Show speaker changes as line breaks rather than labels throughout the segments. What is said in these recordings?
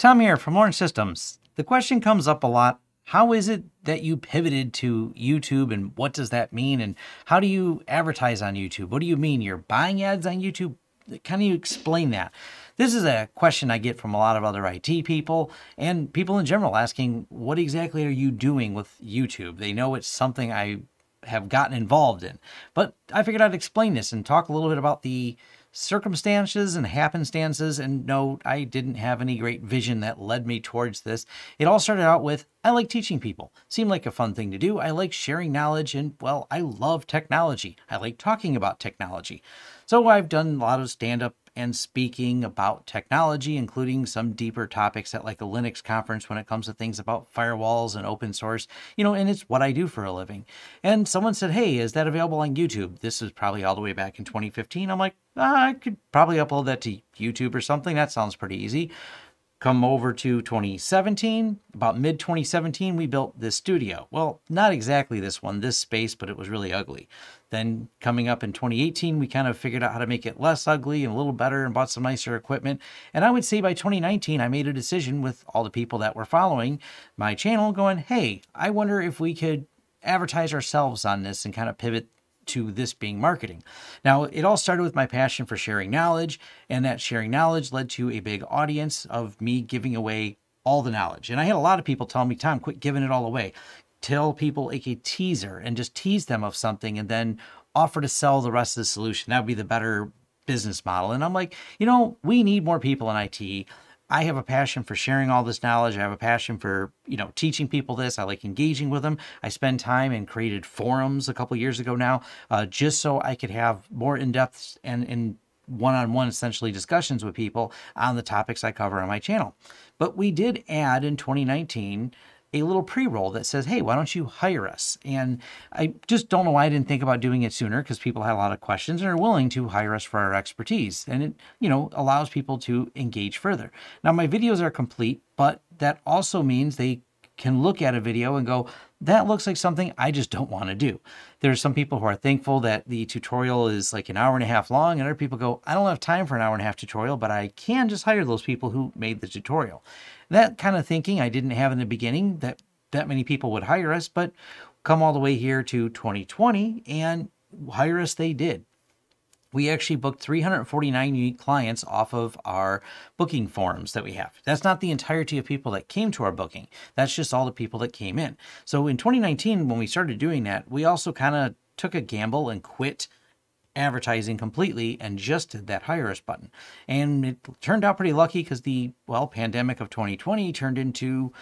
Tom here from Orange Systems. The question comes up a lot. How is it that you pivoted to YouTube and what does that mean? And how do you advertise on YouTube? What do you mean? You're buying ads on YouTube? Can you explain that? This is a question I get from a lot of other IT people and people in general asking, what exactly are you doing with YouTube? They know it's something I have gotten involved in. But I figured I'd explain this and talk a little bit about the circumstances and happenstances, and no, I didn't have any great vision that led me towards this. It all started out with I like teaching people. Seemed like a fun thing to do. I like sharing knowledge, and well, I love technology. I like talking about technology. So I've done a lot of stand up and speaking about technology, including some deeper topics at like a Linux conference when it comes to things about firewalls and open source, you know, and it's what I do for a living. And someone said, Hey, is that available on YouTube? This is probably all the way back in 2015. I'm like, ah, I could probably upload that to YouTube or something. That sounds pretty easy. Come over to 2017, about mid 2017, we built this studio. Well, not exactly this one, this space, but it was really ugly. Then coming up in 2018, we kind of figured out how to make it less ugly and a little better and bought some nicer equipment. And I would say by 2019, I made a decision with all the people that were following my channel going, hey, I wonder if we could advertise ourselves on this and kind of pivot to this being marketing. Now, it all started with my passion for sharing knowledge, and that sharing knowledge led to a big audience of me giving away all the knowledge. And I had a lot of people tell me, Tom, quit giving it all away. Tell people like a teaser and just tease them of something and then offer to sell the rest of the solution. That would be the better business model. And I'm like, you know, we need more people in IT. I have a passion for sharing all this knowledge. I have a passion for, you know, teaching people this. I like engaging with them. I spend time and created forums a couple years ago now, uh, just so I could have more in-depth and, and one-on-one essentially discussions with people on the topics I cover on my channel. But we did add in 2019 a little pre-roll that says, hey, why don't you hire us? And I just don't know why I didn't think about doing it sooner because people had a lot of questions and are willing to hire us for our expertise. And it, you know, allows people to engage further. Now my videos are complete, but that also means they can look at a video and go, that looks like something I just don't want to do. There's some people who are thankful that the tutorial is like an hour and a half long, and other people go, I don't have time for an hour and a half tutorial, but I can just hire those people who made the tutorial. That kind of thinking I didn't have in the beginning that that many people would hire us, but come all the way here to 2020 and hire us they did. We actually booked 349 unique clients off of our booking forms that we have. That's not the entirety of people that came to our booking. That's just all the people that came in. So in 2019, when we started doing that, we also kind of took a gamble and quit advertising completely and just did that hire us button. And it turned out pretty lucky because the, well, pandemic of 2020 turned into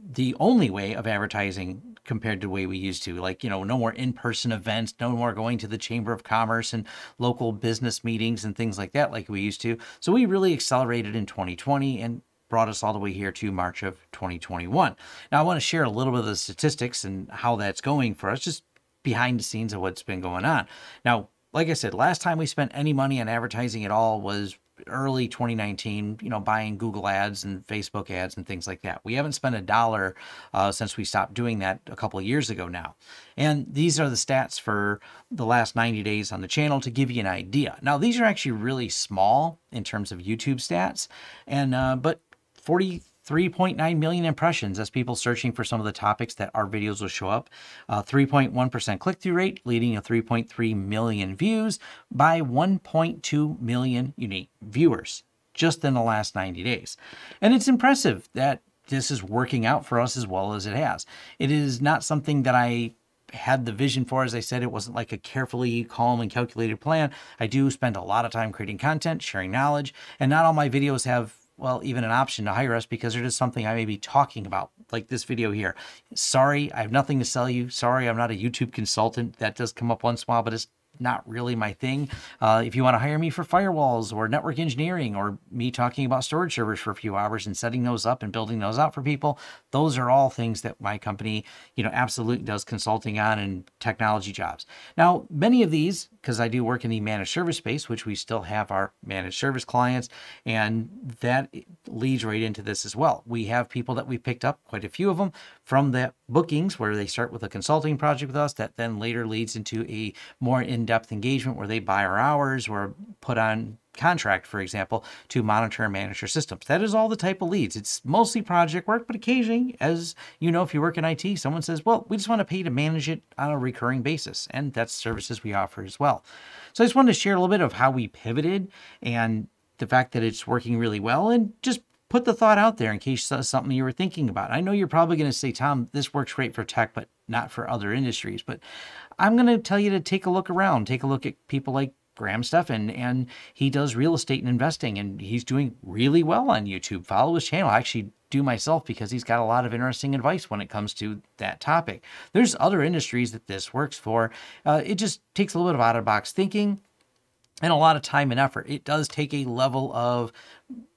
the only way of advertising compared to the way we used to like you know no more in-person events no more going to the chamber of commerce and local business meetings and things like that like we used to so we really accelerated in 2020 and brought us all the way here to March of 2021. Now, I want to share a little bit of the statistics and how that's going for us, just behind the scenes of what's been going on. Now, like I said, last time we spent any money on advertising at all was early 2019, you know, buying Google ads and Facebook ads and things like that. We haven't spent a dollar uh, since we stopped doing that a couple of years ago now. And these are the stats for the last 90 days on the channel to give you an idea. Now, these are actually really small in terms of YouTube stats, and uh, but 40. 3.9 million impressions as people searching for some of the topics that our videos will show up. 3.1% uh, click-through rate, leading to 3.3 million views by 1.2 million unique viewers just in the last 90 days. And it's impressive that this is working out for us as well as it has. It is not something that I had the vision for. As I said, it wasn't like a carefully calm and calculated plan. I do spend a lot of time creating content, sharing knowledge, and not all my videos have well, even an option to hire us because it is something I may be talking about, like this video here. Sorry, I have nothing to sell you. Sorry, I'm not a YouTube consultant. That does come up once in a while, but it's not really my thing. Uh, if you want to hire me for firewalls or network engineering or me talking about storage servers for a few hours and setting those up and building those out for people, those are all things that my company, you know, absolutely does consulting on and technology jobs. Now, many of these, because I do work in the managed service space, which we still have our managed service clients, and that leads right into this as well. We have people that we picked up, quite a few of them, from the bookings where they start with a consulting project with us that then later leads into a more in-depth engagement where they buy our hours or put on contract, for example, to monitor and manage your systems. That is all the type of leads. It's mostly project work, but occasionally, as you know, if you work in IT, someone says, well, we just want to pay to manage it on a recurring basis. And that's services we offer as well. So I just wanted to share a little bit of how we pivoted and the fact that it's working really well and just put the thought out there in case that's something you were thinking about. I know you're probably going to say, Tom, this works great for tech, but not for other industries. But I'm going to tell you to take a look around, take a look at people like Graham Stefan, and he does real estate and investing, and he's doing really well on YouTube. Follow his channel. I actually do myself because he's got a lot of interesting advice when it comes to that topic. There's other industries that this works for. Uh, it just takes a little bit of out of box thinking and a lot of time and effort. It does take a level of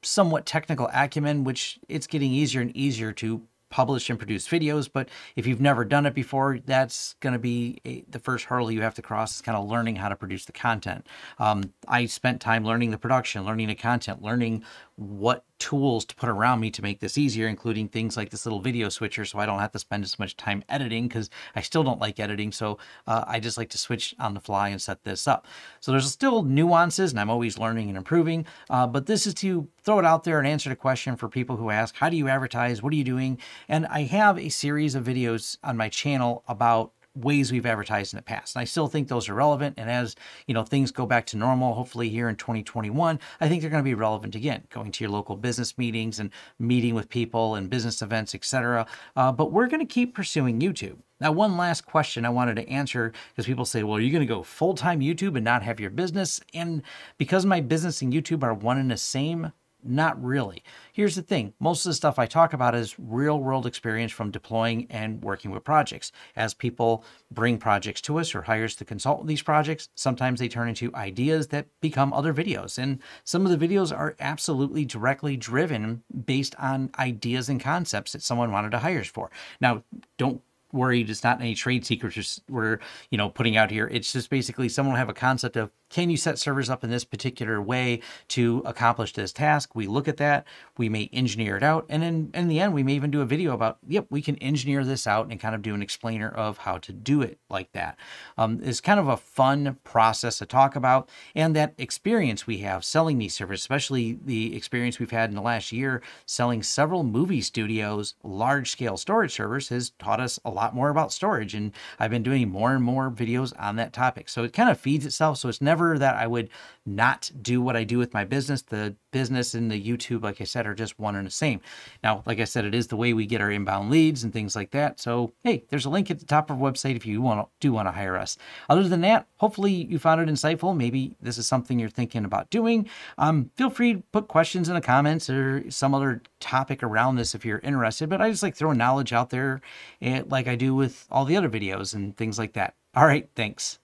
somewhat technical acumen, which it's getting easier and easier to publish and produce videos. But if you've never done it before, that's going to be a, the first hurdle you have to cross is kind of learning how to produce the content. Um, I spent time learning the production, learning the content, learning what tools to put around me to make this easier, including things like this little video switcher so I don't have to spend as much time editing because I still don't like editing. So uh, I just like to switch on the fly and set this up. So there's still nuances and I'm always learning and improving, uh, but this is to throw it out there and answer the question for people who ask, how do you advertise? What are you doing? And I have a series of videos on my channel about ways we've advertised in the past. And I still think those are relevant. And as you know, things go back to normal, hopefully here in 2021, I think they're going to be relevant again. Going to your local business meetings and meeting with people and business events, etc. Uh, but we're going to keep pursuing YouTube. Now, one last question I wanted to answer because people say, well, are you going to go full time YouTube and not have your business? And because my business and YouTube are one and the same, not really. Here's the thing most of the stuff I talk about is real world experience from deploying and working with projects. As people bring projects to us or hire us to consult these projects, sometimes they turn into ideas that become other videos. And some of the videos are absolutely directly driven based on ideas and concepts that someone wanted to hire us for. Now, don't worry, it's not any trade secrets we're, you know, putting out here. It's just basically someone will have a concept of can you set servers up in this particular way to accomplish this task? We look at that. We may engineer it out. And then in, the end, we may even do a video about, yep, we can engineer this out and kind of do an explainer of how to do it like that. Um, it's kind of a fun process to talk about. And that experience we have selling these servers, especially the experience we've had in the last year selling several movie studios, large scale storage servers has taught us a lot more about storage. And I've been doing more and more videos on that topic. So it kind of feeds itself. So it's never never that I would not do what I do with my business. The business and the YouTube, like I said, are just one and the same. Now, like I said, it is the way we get our inbound leads and things like that. So, hey, there's a link at the top of our website if you want to, do want to hire us. Other than that, hopefully you found it insightful. Maybe this is something you're thinking about doing. Um, feel free to put questions in the comments or some other topic around this if you're interested. But I just like throwing knowledge out there, eh, like I do with all the other videos and things like that. All right, thanks.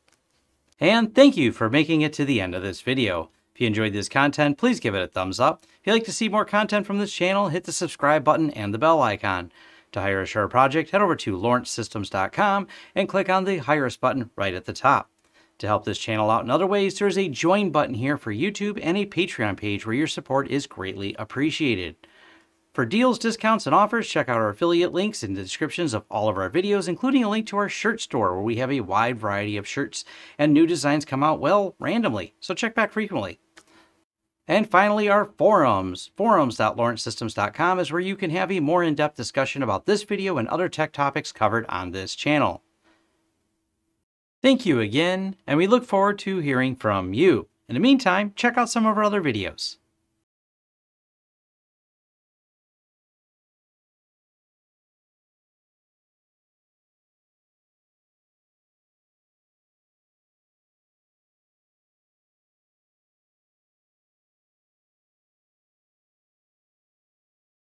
And thank you for making it to the end of this video. If you enjoyed this content, please give it a thumbs up. If you'd like to see more content from this channel, hit the subscribe button and the bell icon. To hire a Sure project, head over to lawrencesystems.com and click on the Hire Us button right at the top. To help this channel out in other ways, there's a join button here for YouTube and a Patreon page where your support is greatly appreciated. For deals, discounts, and offers, check out our affiliate links in the descriptions of all of our videos, including a link to our shirt store where we have a wide variety of shirts and new designs come out, well, randomly, so check back frequently. And finally, our forums. Forums.lawrencesystems.com is where you can have a more in-depth discussion about this video and other tech topics covered on this channel. Thank you again, and we look forward to hearing from you. In the meantime, check out some of our other videos.